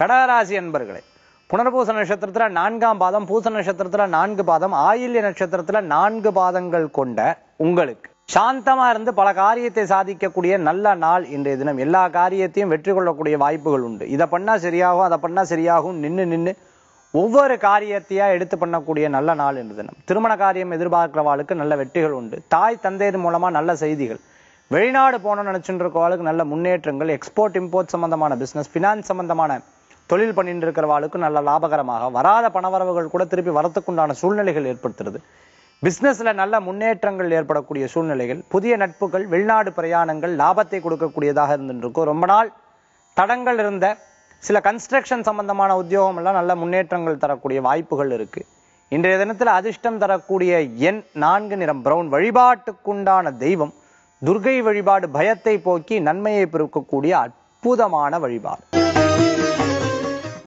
கடகராசி அன்பர்களே புனர்பூச நட்சத்திரத்தில் நான்காம் பாதம் பூச நட்சத்திரத்தில் நான்கு பாதம் ஆயில்ய நட்சத்திரத்தில் நான்கு பாதங்கள் கொண்ட உங்களுக்கு சாந்தமா இருந்து பல காரியத்தை சாதிக்கக்கூடிய நல்ல நாள் இன்றைய தினம் எல்லா காரியத்தையும் வெற்றி கொள்ளக்கூடிய வாய்ப்புகள் உண்டு இதை பண்ணா சரியாகும் அதை பண்ணா சரியாகும் நின்று நின்று ஒவ்வொரு காரியத்தையா எடுத்து பண்ணக்கூடிய நல்ல நாள் இன்று தினம் திருமண காரியம் எதிர்பார்க்கிறவாளுக்கு நல்ல வெற்றிகள் உண்டு தாய் தந்தையர் மூலமா நல்ல செய்திகள் வெளிநாடு போன நினைச்சுட்டு இருக்கவாளுக்கு நல்ல முன்னேற்றங்கள் எக்ஸ்போர்ட் இம்போர்ட் சம்பந்தமான பிசினஸ் ஃபினான்ஸ் சம்பந்தமான தொழில் பண்ணிட்டு இருக்கிறவாளுக்கு நல்ல லாபகரமாக வராத பணவரவுகள் கூட திருப்பி வரத்துக்குண்டான சூழ்நிலைகள் ஏற்படுத்துறது பிஸ்னஸில் நல்ல முன்னேற்றங்கள் ஏற்படக்கூடிய சூழ்நிலைகள் புதிய நட்புகள் வெளிநாடு பிரயாணங்கள் லாபத்தை கொடுக்கக்கூடியதாக இருந்துருக்கும் ரொம்ப நாள் தடங்கள் இருந்த சில கன்ஸ்ட்ரக்ஷன் சம்பந்தமான உத்தியோகம் எல்லாம் நல்ல முன்னேற்றங்கள் தரக்கூடிய வாய்ப்புகள் இருக்கு இன்றைய தினத்தில் அதிர்ஷ்டம் தரக்கூடிய எண் நான்கு நிறம் பிரவுன் வழிபாட்டுக்குண்டான தெய்வம் துர்கை வழிபாடு பயத்தை போக்கி நன்மையை பெருக்கக்கூடிய அற்புதமான வழிபாடு